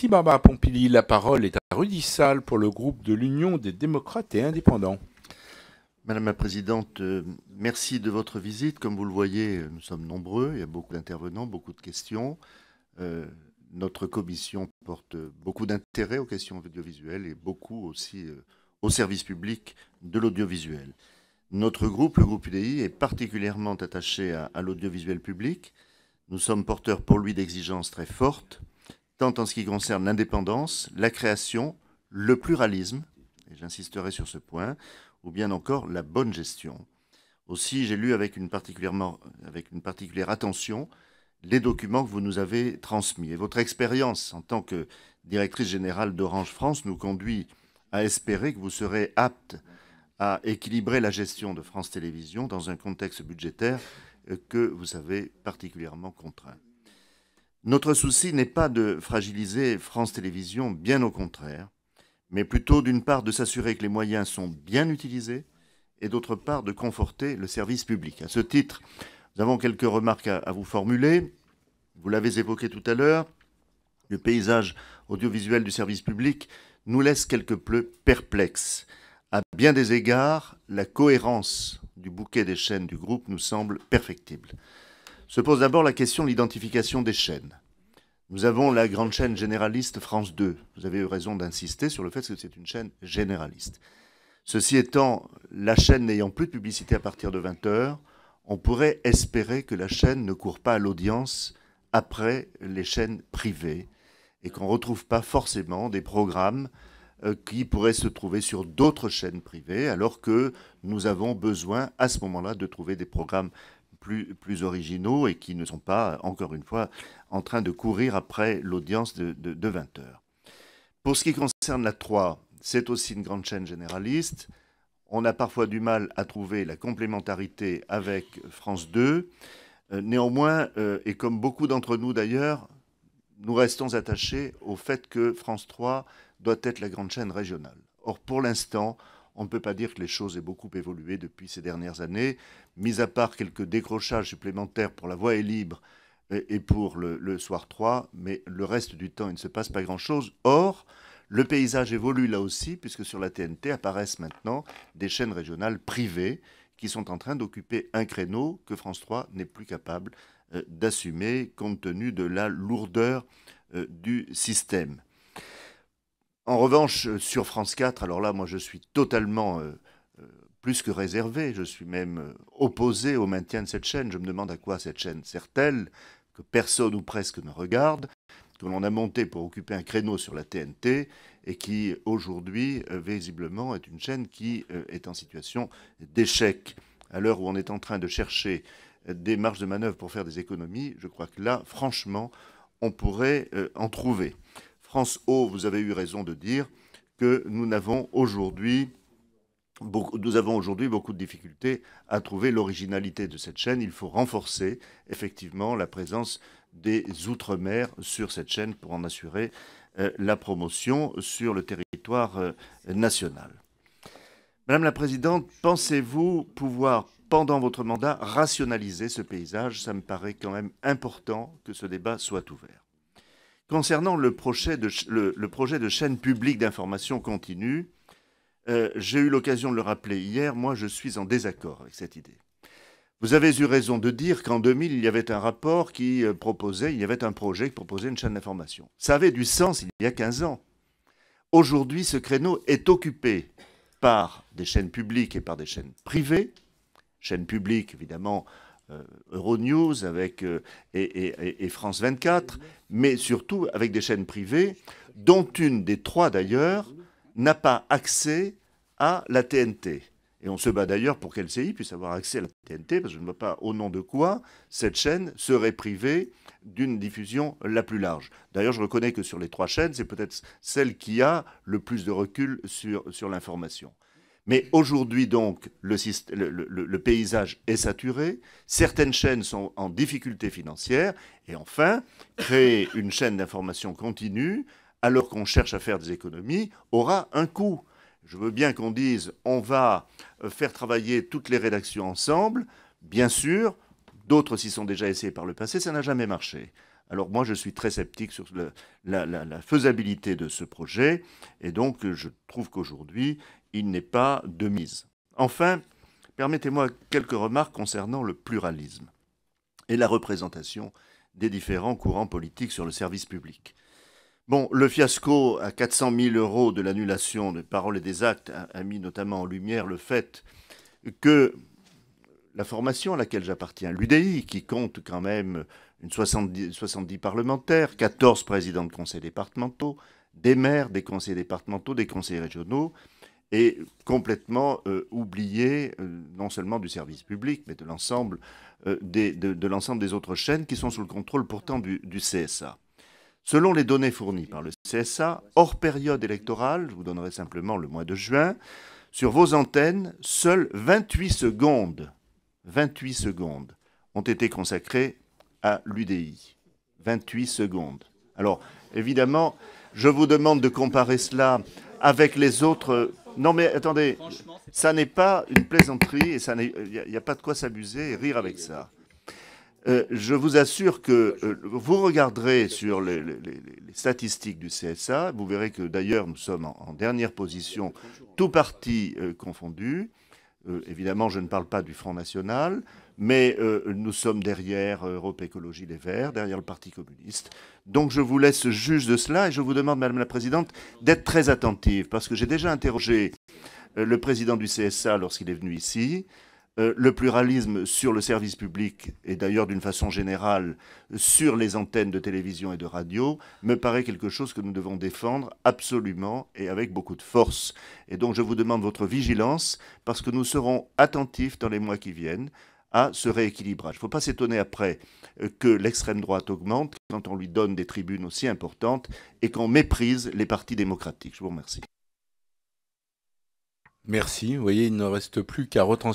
Merci Barbara Pompili. La parole est à Rudy pour le groupe de l'Union des démocrates et indépendants. Madame la Présidente, euh, merci de votre visite. Comme vous le voyez, nous sommes nombreux, il y a beaucoup d'intervenants, beaucoup de questions. Euh, notre commission porte beaucoup d'intérêt aux questions audiovisuelles et beaucoup aussi euh, au service public de l'audiovisuel. Notre groupe, le groupe UDI, est particulièrement attaché à l'audiovisuel public. Nous sommes porteurs pour lui d'exigences très fortes tant en ce qui concerne l'indépendance, la création, le pluralisme, et j'insisterai sur ce point, ou bien encore la bonne gestion. Aussi, j'ai lu avec une, particulièrement, avec une particulière attention les documents que vous nous avez transmis. Et votre expérience en tant que directrice générale d'Orange France nous conduit à espérer que vous serez apte à équilibrer la gestion de France Télévisions dans un contexte budgétaire que vous avez particulièrement contraint. Notre souci n'est pas de fragiliser France Télévisions, bien au contraire, mais plutôt d'une part de s'assurer que les moyens sont bien utilisés et d'autre part de conforter le service public. À ce titre, nous avons quelques remarques à, vous formuler. Vous l'avez évoqué tout à l'heure, le paysage audiovisuel du service public nous laisse quelque peu perplexes. À bien des égards, la cohérence du bouquet des chaînes du groupe nous semble perfectible se pose d'abord la question de l'identification des chaînes. Nous avons la grande chaîne généraliste France 2. Vous avez eu raison d'insister sur le fait que c'est une chaîne généraliste. Ceci étant, la chaîne n'ayant plus de publicité à partir de 20h, on pourrait espérer que la chaîne ne court pas à l'audience après les chaînes privées et qu'on ne retrouve pas forcément des programmes euh, qui pourraient se trouver sur d'autres chaînes privées alors que nous avons besoin à ce moment-là de trouver des programmes plus, originaux et qui ne sont pas, encore une fois, en train de courir après l'audience de, de 20 heures. Pour ce qui concerne la 3, c'est aussi une grande chaîne généraliste. On a parfois du mal à trouver la complémentarité avec France 2. Euh, néanmoins, euh, et comme beaucoup d'entre nous d'ailleurs, nous restons attachés au fait que France 3 doit être la grande chaîne régionale. Or, pour l'instant, on ne peut pas dire que les choses aient beaucoup évolué depuis ces dernières années, mis à part quelques décrochages supplémentaires pour la voie est libre et pour le, soir 3, mais le reste du temps, il ne se passe pas grand-chose. Or, le paysage évolue là aussi, puisque sur la TNT apparaissent maintenant des chaînes régionales privées qui sont en train d'occuper un créneau que France 3 n'est plus capable euh, d'assumer compte tenu de la lourdeur euh, du système. En revanche, euh, sur France 4, alors là, moi, je suis totalement euh, euh, plus que réservé. Je suis même opposé au maintien de cette chaîne. Je me demande à quoi cette chaîne sert-elle, que personne ou presque ne regarde, que l'on a monté pour occuper un créneau sur la TNT et qui, aujourd'hui, visiblement, est une chaîne qui est en situation d'échec. À l'heure où on est en train de chercher des marges de manœuvre pour faire des économies, je crois que là, franchement, on pourrait en trouver. France O, vous avez eu raison de dire que nous avons aujourd'hui beaucoup, nous beaucoup de difficultés à trouver l'originalité de cette chaîne. Il faut renforcer effectivement la présence des Outre-mer sur cette chaîne pour en assurer euh, la promotion sur le territoire euh, national. Madame la Présidente, pensez-vous pouvoir, pendant votre mandat, rationaliser ce paysage Ça me paraît quand même important que ce débat soit ouvert. Concernant le projet de, le, chaîne publique d'information continue, euh, j'ai eu l'occasion de le rappeler hier, moi je suis en désaccord avec cette idée. Vous avez eu raison de dire qu'en 2000, il y avait un rapport qui euh, proposait, il y avait un projet qui proposait une chaîne d'information. Ça avait du sens il y a 15 ans. Aujourd'hui, ce créneau est occupé par des chaînes publiques et par des chaînes privées. Chaînes publiques, évidemment, euh, Euronews euh, et, France 24, mais surtout avec des chaînes privées, dont une des trois d'ailleurs n'a pas accès à la TNT. Et on se bat d'ailleurs pour qu'elle-ci puisse avoir accès à la TNT, parce que je ne vois pas au nom de quoi cette chaîne serait privée d'une diffusion la plus large. D'ailleurs, je reconnais que sur les trois chaînes, c'est peut-être celle qui a le plus de recul sur l'information. Mais aujourd'hui, donc, le, paysage est saturé, certaines chaînes sont en difficulté financière, et enfin, créer une chaîne d'information continue, alors qu'on cherche à faire des économies, aura un coût. Je veux bien qu'on dise on va euh, faire travailler toutes les rédactions ensemble, bien sûr, d'autres s'y sont déjà essayés par le passé, ça n'a jamais marché. Alors moi, je suis très sceptique sur la, la, faisabilité de ce projet, et donc je trouve qu'aujourd'hui, il n'est pas de mise. Enfin, permettez-moi quelques remarques concernant le pluralisme et la représentation des différents courants politiques sur le service public. Bon, le fiasco à 400 000 euros de l'annulation des paroles et des actes a, mis notamment en lumière le fait que la formation à laquelle j'appartiens, l'UDI, qui compte quand même une 70, 70 parlementaires, 14 présidents de conseils départementaux, des maires des conseils départementaux, des conseils régionaux, et complètement euh, oublié euh, non seulement du service public, mais de l'ensemble euh, des, de, l'ensemble des autres chaînes qui sont sous le contrôle pourtant du, CSA. Selon les données fournies par le CSA, hors période électorale, je vous donnerai simplement le mois de juin, sur vos antennes, seules 28 secondes, 28 secondes ont été consacrées à l'UDI. 28 secondes. Alors, évidemment, je vous demande de comparer cela avec les autres non, mais attendez, ça n'est pas une plaisanterie et ça il n'y a, pas de quoi s'abuser et rire avec ça. Euh, je vous assure que euh, vous regarderez sur les, statistiques du CSA, vous verrez que d'ailleurs nous sommes en, dernière position, tout parti euh, confondu. évidemment, je ne parle pas du Front National, mais euh, nous sommes derrière euh, Europe Écologie Les Verts, derrière le Parti communiste. Donc je vous laisse juge de cela et je vous demande, Madame la Présidente, d'être très attentive, parce que j'ai déjà interrogé euh, le président du CSA lorsqu'il est venu ici. le pluralisme sur le service public et d'ailleurs d'une façon générale sur les antennes de télévision et de radio me paraît quelque chose que nous devons défendre absolument et avec beaucoup de force. Et donc je vous demande votre vigilance parce que nous serons attentifs dans les mois qui viennent à ce rééquilibrage. Il ne faut pas s'étonner après euh, que l'extrême droite augmente quand on lui donne des tribunes aussi importantes et qu'on méprise les partis démocratiques. Je vous remercie. Merci. Vous voyez, il ne reste plus qu'à retranscrire.